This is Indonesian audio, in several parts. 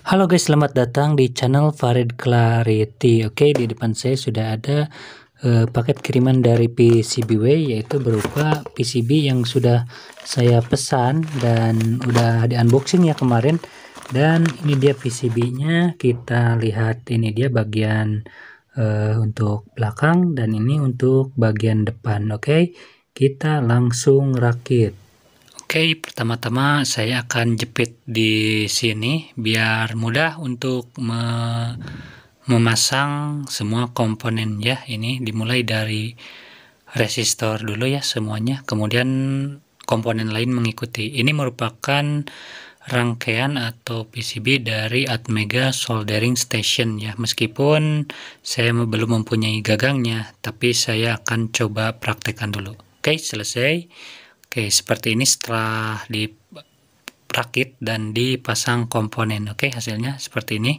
Halo guys, selamat datang di channel Farid Clarity. Oke, di depan saya sudah ada uh, paket kiriman dari PCBWay yaitu berupa PCB yang sudah saya pesan dan udah di unboxing ya kemarin. Dan ini dia PCB-nya. Kita lihat ini dia bagian uh, untuk belakang dan ini untuk bagian depan. Oke, kita langsung rakit. Oke, pertama-tama saya akan jepit di sini biar mudah untuk me memasang semua komponen ya. Ini dimulai dari resistor dulu ya semuanya, kemudian komponen lain mengikuti. Ini merupakan rangkaian atau PCB dari Atmega Soldering Station ya. Meskipun saya belum mempunyai gagangnya, tapi saya akan coba praktekkan dulu. Oke, selesai. Oke, seperti ini setelah dirakit dan dipasang komponen. Oke, hasilnya seperti ini.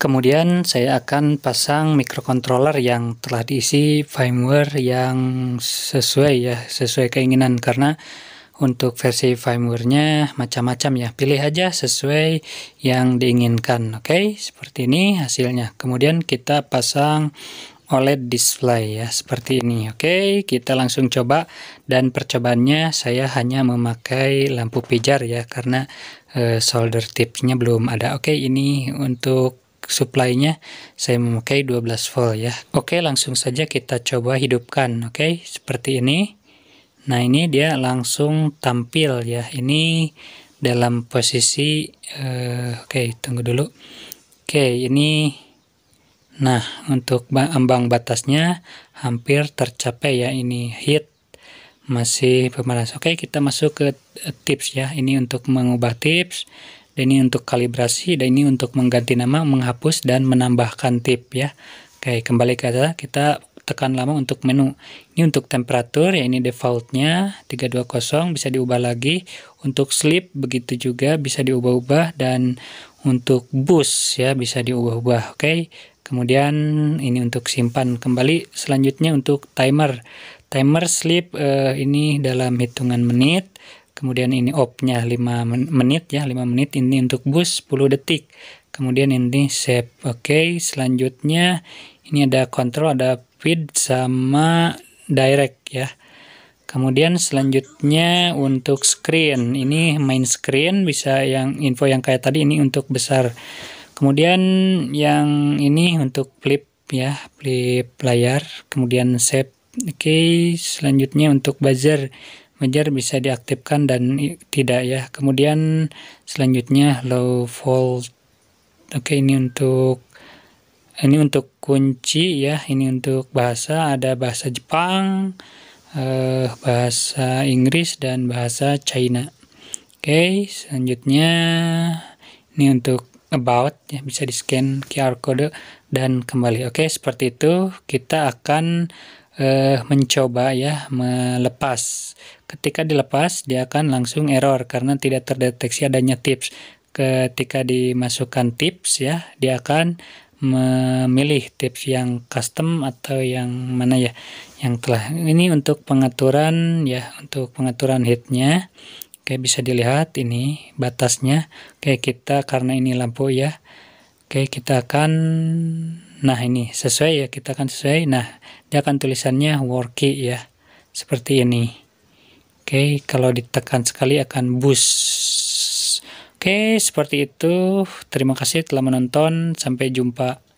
Kemudian saya akan pasang microcontroller yang telah diisi firmware yang sesuai ya, sesuai keinginan karena untuk versi firmware-nya macam-macam ya. Pilih aja sesuai yang diinginkan. Oke, seperti ini hasilnya. Kemudian kita pasang OLED display ya seperti ini oke okay, kita langsung coba dan percobaannya saya hanya memakai lampu pijar ya karena uh, solder tipnya belum ada oke okay, ini untuk supply-nya saya memakai 12 volt ya oke okay, langsung saja kita coba hidupkan oke seperti ini Nah ini dia langsung tampil ya ini dalam posisi uh, oke okay, tunggu dulu oke okay, ini Nah, untuk ambang batasnya hampir tercapai ya ini hit masih pemanas. Oke, kita masuk ke tips ya. Ini untuk mengubah tips, dan ini untuk kalibrasi, dan ini untuk mengganti nama, menghapus dan menambahkan tip ya. Oke, kembali ke atas kita tekan lama untuk menu. Ini untuk temperatur ya ini defaultnya 320 bisa diubah lagi. Untuk sleep begitu juga bisa diubah-ubah dan untuk boost ya bisa diubah-ubah. Oke. Kemudian ini untuk simpan kembali selanjutnya untuk timer. Timer sleep eh, ini dalam hitungan menit. Kemudian ini off-nya 5 menit ya, 5 menit ini untuk bus 10 detik. Kemudian ini save. Oke, okay. selanjutnya ini ada control, ada feed sama direct ya. Kemudian selanjutnya untuk screen. Ini main screen bisa yang info yang kayak tadi ini untuk besar Kemudian yang ini untuk flip ya, flip layar, kemudian set, Oke, okay, selanjutnya untuk buzzer. Buzzer bisa diaktifkan dan tidak ya. Kemudian selanjutnya low volt. Oke, okay, ini untuk ini untuk kunci ya, ini untuk bahasa ada bahasa Jepang, eh, bahasa Inggris dan bahasa China. Oke, okay, selanjutnya ini untuk about ya bisa di scan QR code dan kembali oke seperti itu kita akan uh, mencoba ya melepas ketika dilepas dia akan langsung error karena tidak terdeteksi adanya tips ketika dimasukkan tips ya dia akan memilih tips yang custom atau yang mana ya yang telah ini untuk pengaturan ya untuk pengaturan hitnya Oke, bisa dilihat ini batasnya. Oke, kita karena ini lampu ya. Oke, kita akan nah ini sesuai ya, kita akan sesuai. Nah, dia akan tulisannya worky ya. Seperti ini. Oke, kalau ditekan sekali akan bus. Oke, seperti itu. Terima kasih telah menonton. Sampai jumpa.